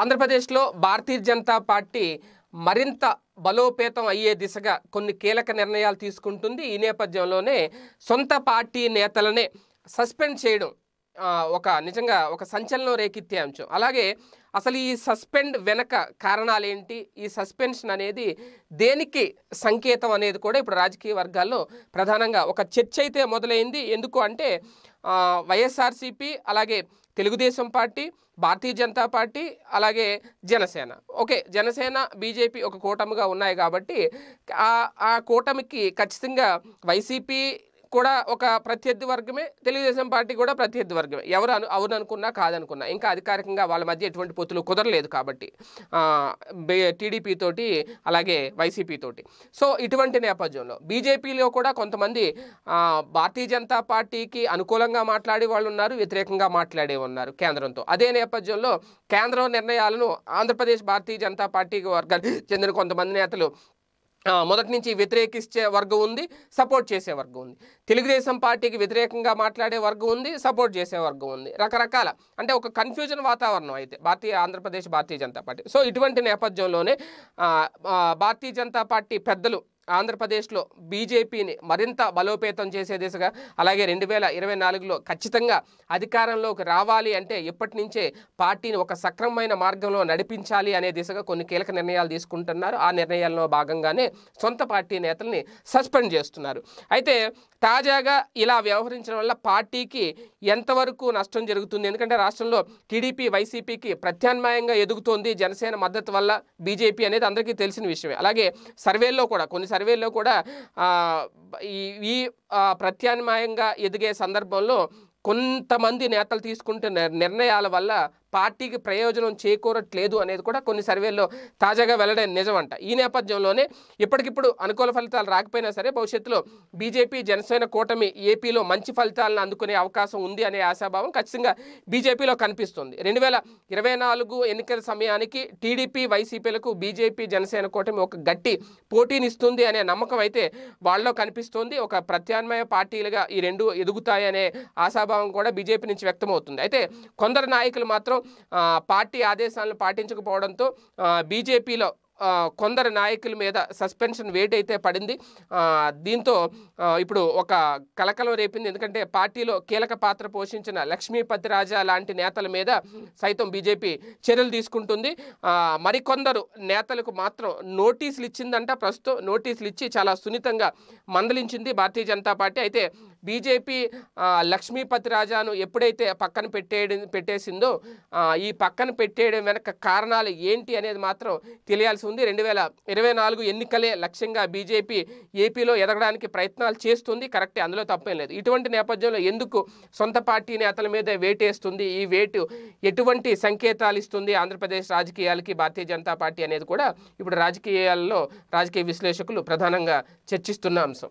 ఆంధ్రప్రదేశ్లో భారతీయ జనతా పార్టీ మరింత బలోపేతం అయ్యే దిశగా కొన్ని కీలక నిర్ణయాలు తీసుకుంటుంది ఈ నేపథ్యంలోనే సొంత పార్టీ నేతలనే సస్పెండ్ చేయడం ఒక నిజంగా ఒక సంచలనం రేకెత్తే అంశం అలాగే అసలు ఈ సస్పెండ్ వెనక కారణాలేంటి ఈ సస్పెన్షన్ అనేది దేనికి సంకేతం అనేది కూడా ఇప్పుడు రాజకీయ వర్గాల్లో ప్రధానంగా ఒక చర్చ అయితే మొదలైంది ఎందుకు అంటే వైఎస్ఆర్సీపీ అలాగే తెలుగుదేశం పార్టీ భారతీయ జనతా పార్టీ అలాగే జనసేన ఓకే జనసేన బీజేపీ ఒక కూటమిగా ఉన్నాయి కాబట్టి ఆ కూటమికి ఖచ్చితంగా వైసీపీ కూడా ఒక ప్రత్యర్థి వర్గమే తెలుగుదేశం పార్టీ కూడా ప్రత్యర్థి వర్గమే ఎవరు అను అవుననుకున్నా కాదనుకున్నా ఇంకా అధికారికంగా వాళ్ళ మధ్య ఎటువంటి పొత్తులు కుదరలేదు కాబట్టి టీడీపీ తోటి అలాగే వైసీపీ తోటి సో ఇటువంటి నేపథ్యంలో బీజేపీలో కూడా కొంతమంది భారతీయ జనతా పార్టీకి అనుకూలంగా మాట్లాడే వాళ్ళు ఉన్నారు వ్యతిరేకంగా మాట్లాడే ఉన్నారు కేంద్రంతో అదే నేపథ్యంలో కేంద్రం నిర్ణయాలను ఆంధ్రప్రదేశ్ భారతీయ జనతా పార్టీ వర్గానికి చెందిన కొంతమంది నేతలు మొదటి నుంచి వ్యతిరేకించే వర్గం ఉంది సపోర్ట్ చేసే వర్గం ఉంది తెలుగుదేశం పార్టీకి వ్యతిరేకంగా మాట్లాడే వర్గం ఉంది సపోర్ట్ చేసే వర్గం ఉంది రకరకాల అంటే ఒక కన్ఫ్యూజన్ వాతావరణం అయితే భారతీయ ఆంధ్రప్రదేశ్ భారతీయ జనతా పార్టీ సో ఇటువంటి నేపథ్యంలోనే భారతీయ జనతా పార్టీ పెద్దలు ఆంధ్రప్రదేశ్లో బీజేపీని మరింత బలోపేతం చేసే దిశగా అలాగే రెండు వేల ఇరవై నాలుగులో ఖచ్చితంగా అధికారంలోకి రావాలి అంటే ఎప్పటి నుంచే పార్టీని ఒక సక్రమమైన మార్గంలో నడిపించాలి అనే దిశగా కొన్ని కీలక నిర్ణయాలు తీసుకుంటున్నారు ఆ నిర్ణయాల్లో భాగంగానే సొంత పార్టీ నేతల్ని సస్పెండ్ చేస్తున్నారు అయితే తాజాగా ఇలా వ్యవహరించడం వల్ల పార్టీకి ఎంతవరకు నష్టం జరుగుతుంది ఎందుకంటే రాష్ట్రంలో టీడీపీ వైసీపీకి ప్రత్యామ్నాయంగా ఎదుగుతోంది జనసేన మద్దతు వల్ల బీజేపీ అనేది అందరికీ తెలిసిన విషయమే అలాగే సర్వేల్లో కూడా కొన్నిసార్లు సర్వేలో కూడా ఈ ప్రత్యామ్నాయంగా ఎదిగే సందర్భంలో కొంతమంది నేతలు తీసుకుంటున్న నిర్ణయాల వల్ల పార్టీకి ప్రయోజనం చేకూరట్లేదు అనేది కూడా కొన్ని సర్వేల్లో తాజాగా వెల్లడైన నిజమంట ఈ నేపథ్యంలోనే ఇప్పటికిప్పుడు అనుకూల ఫలితాలు రాకపోయినా సరే భవిష్యత్తులో బీజేపీ జనసేన కూటమి ఏపీలో మంచి ఫలితాలను అందుకునే అవకాశం ఉంది అనే ఆశాభావం ఖచ్చితంగా బీజేపీలో కనిపిస్తుంది రెండు వేల ఇరవై నాలుగు ఎన్నికల సమయానికి టీడీపీ వైసీపీలకు బీజేపీ జనసేన కూటమి ఒక గట్టి పోటీనిస్తుంది అనే నమ్మకం అయితే వాళ్ళలో కనిపిస్తుంది ఒక ప్రత్యామ్నాయ పార్టీలుగా ఈ రెండు ఎదుగుతాయనే ఆశాభావం కూడా బీజేపీ నుంచి వ్యక్తమవుతుంది అయితే కొందరు నాయకులు మాత్రం పార్టీ ఆదేశాలను పాటించకపోవడంతో బీజేపీలో కొందరు నాయకుల మీద సస్పెన్షన్ వేట్ అయితే పడింది దీంతో ఇప్పుడు ఒక కలకలం రేపింది ఎందుకంటే పార్టీలో కీలక పాత్ర పోషించిన లక్ష్మీపతి రాజా లాంటి నేతల మీద సైతం బీజేపీ చర్యలు తీసుకుంటుంది మరికొందరు నేతలకు మాత్రం నోటీసులు ఇచ్చిందంట ప్రస్తుతం నోటీసులు ఇచ్చి చాలా సున్నితంగా మందలించింది భారతీయ జనతా పార్టీ అయితే బీజేపీ లక్ష్మీపతి రాజాను ఎప్పుడైతే పక్కన పెట్టేయడం పెట్టేసిందో ఈ పక్కన పెట్టేయడం వెనక కారణాలు ఏంటి అనేది మాత్రం తెలియాల్సి ఉంది రెండు వేల ఇరవై నాలుగు ఎన్నికలే లక్ష్యంగా బీజేపీ ఏపీలో ఎదగడానికి ప్రయత్నాలు చేస్తుంది కరెక్టే అందులో తప్పేం లేదు ఇటువంటి నేపథ్యంలో ఎందుకు సొంత పార్టీ నేతల మీద వేటేస్తుంది ఈ వేటు ఎటువంటి సంకేతాలు ఇస్తుంది ఆంధ్రప్రదేశ్ రాజకీయాలకి భారతీయ జనతా పార్టీ అనేది కూడా ఇప్పుడు రాజకీయాల్లో రాజకీయ విశ్లేషకులు ప్రధానంగా చర్చిస్తున్న అంశం